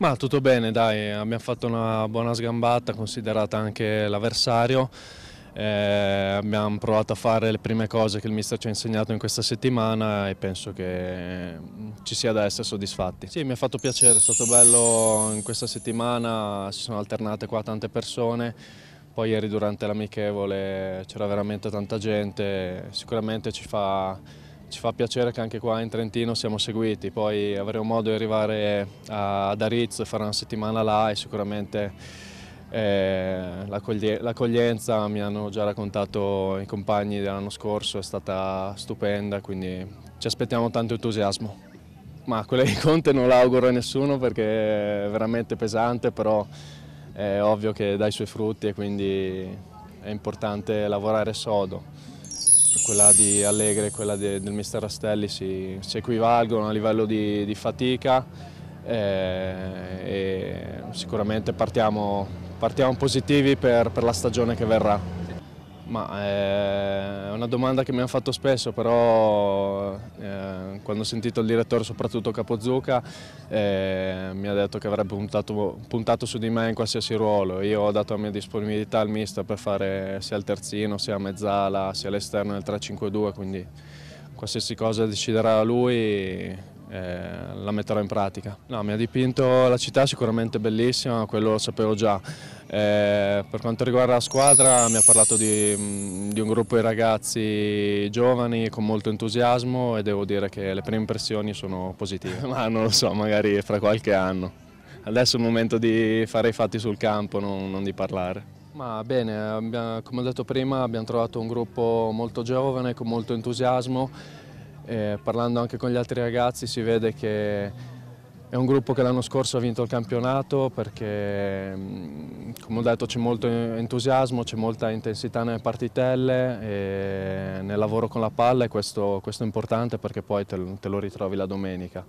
Ma tutto bene, dai, abbiamo fatto una buona sgambata considerata anche l'avversario. Eh, abbiamo provato a fare le prime cose che il mister ci ha insegnato in questa settimana e penso che mm, ci sia da essere soddisfatti. Sì, mi ha fatto piacere, è stato bello in questa settimana, si sono alternate qua tante persone, poi ieri durante l'amichevole c'era veramente tanta gente, sicuramente ci fa ci fa piacere che anche qua in Trentino siamo seguiti, poi avremo modo di arrivare ad Arizzo e fare una settimana là e sicuramente eh, l'accoglienza, mi hanno già raccontato i compagni dell'anno scorso, è stata stupenda, quindi ci aspettiamo tanto entusiasmo. Ma quella di Conte non l'auguro a nessuno perché è veramente pesante, però è ovvio che dà i suoi frutti e quindi è importante lavorare sodo. Quella di Allegri e quella de, del mister Rastelli si, si, equivalgono a livello di, di fatica eh, e sicuramente partiamo, partiamo positivi per, per la stagione che verrà. Ma eh, è una domanda che mi hanno fatto spesso, però eh, quando ho sentito il direttore, soprattutto Capozuca, eh, mi ha detto che avrebbe puntato, puntato, su di me in qualsiasi ruolo. Io ho dato la mia disponibilità al mister per fare sia il terzino, sia mezzala, sia l'esterno nel 3-5-2, quindi qualsiasi cosa deciderà lui eh, la metterò in pratica. No, mi ha dipinto la città sicuramente bellissima, quello lo sapevo già. Eh, per quanto riguarda la squadra mi ha parlato di, mm, di, un gruppo di ragazzi giovani con molto entusiasmo e devo dire che le prime impressioni sono positive, ma non lo so, magari fra qualche anno. Adesso è il momento di fare i fatti sul campo, non, non di parlare. Ma bene, come ho detto prima abbiamo trovato un gruppo molto giovane, con molto entusiasmo e parlando anche con gli altri ragazzi si vede che è un gruppo che l'anno scorso ha vinto il campionato perché, come ho detto, c'è molto entusiasmo, c'è molta intensità nelle partitelle, e nel lavoro con la palla e questo, questo è importante perché poi te, te lo ritrovi la domenica.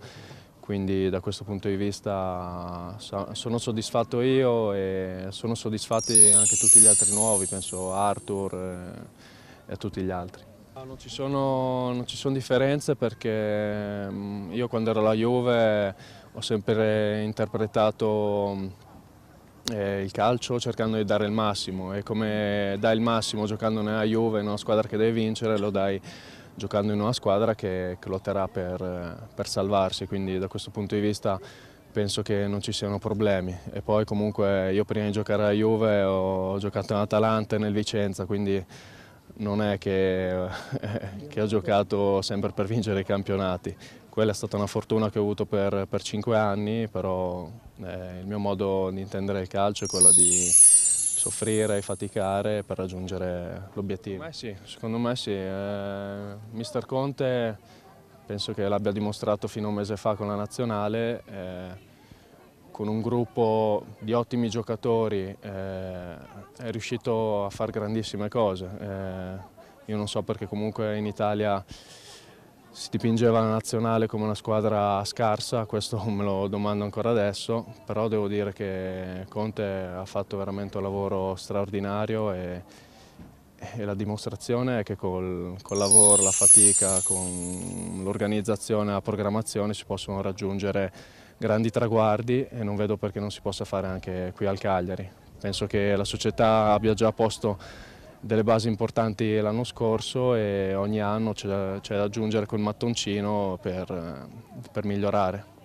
Quindi da questo punto di vista sono soddisfatto io e sono soddisfatti anche tutti gli altri nuovi, penso Arthur eh, e a tutti gli altri. Ah, non ci, sono, non ci sono differenze perché mm, io quando ero alla Juve ho sempre interpretato mm, eh, il calcio cercando di dare il massimo e come dai il massimo giocando nella Juve, in una squadra che deve vincere, lo dai giocando in una squadra che, che lotterà per, per, salvarsi, quindi da questo punto di vista penso che non ci siano problemi e poi comunque io prima di giocare alla Juve ho giocato in Atalanta e nel Vicenza, quindi non è che, eh, che, ho giocato sempre per vincere i campionati, quella è stata una fortuna che ho avuto per, per 5 anni, però eh, il mio modo di intendere il calcio è quello di soffrire e faticare per raggiungere l'obiettivo. Sì, secondo me sì, eh, mister Conte penso che l'abbia dimostrato fino a un mese fa con la Nazionale, eh, con un gruppo di ottimi giocatori eh, è riuscito a fare grandissime cose. Eh, io non so perché comunque in Italia si dipingeva la nazionale come una squadra scarsa, questo me lo domando ancora adesso, però devo dire che Conte ha fatto veramente un lavoro straordinario e, e la dimostrazione è che col, col lavoro, la fatica, con l'organizzazione la programmazione si possono raggiungere grandi traguardi e non vedo perché non si possa fare anche qui al Cagliari. Penso che la società abbia già posto delle basi importanti l'anno scorso e ogni anno c'è da, aggiungere quel mattoncino per, per migliorare.